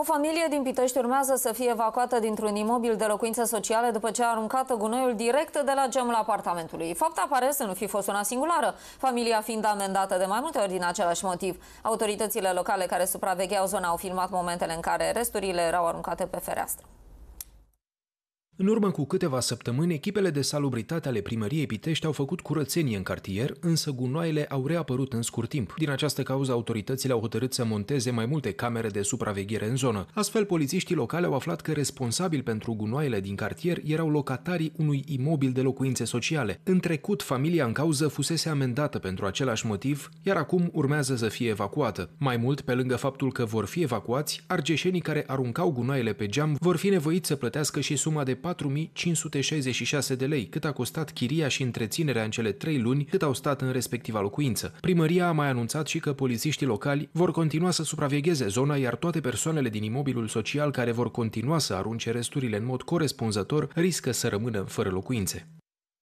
O familie din Pitești urmează să fie evacuată dintr-un imobil de locuințe sociale după ce a aruncat gunoiul direct de la geamul apartamentului. Fapta pare să nu fi fost una singulară, familia fiind amendată de mai multe ori din același motiv. Autoritățile locale care supravegheau zona au filmat momentele în care resturile erau aruncate pe fereastră. În urmă cu câteva săptămâni, echipele de salubritate ale primăriei Pitești au făcut curățenie în cartier, însă gunoaiele au reapărut în scurt timp. Din această cauză, autoritățile au hotărât să monteze mai multe camere de supraveghere în zonă. Astfel, polițiștii locale au aflat că responsabil pentru gunoaiele din cartier erau locatarii unui imobil de locuințe sociale. În trecut, familia în cauză fusese amendată pentru același motiv, iar acum urmează să fie evacuată. Mai mult, pe lângă faptul că vor fi evacuați, argeșenii care aruncau gunoaiele pe geam vor fi nevoiți să plătească și suma de 4566 de lei, cât a costat chiria și întreținerea în cele trei luni cât au stat în respectiva locuință. Primăria a mai anunțat și că polițiștii locali vor continua să supravegheze zona, iar toate persoanele din imobilul social care vor continua să arunce resturile în mod corespunzător riscă să rămână fără locuințe.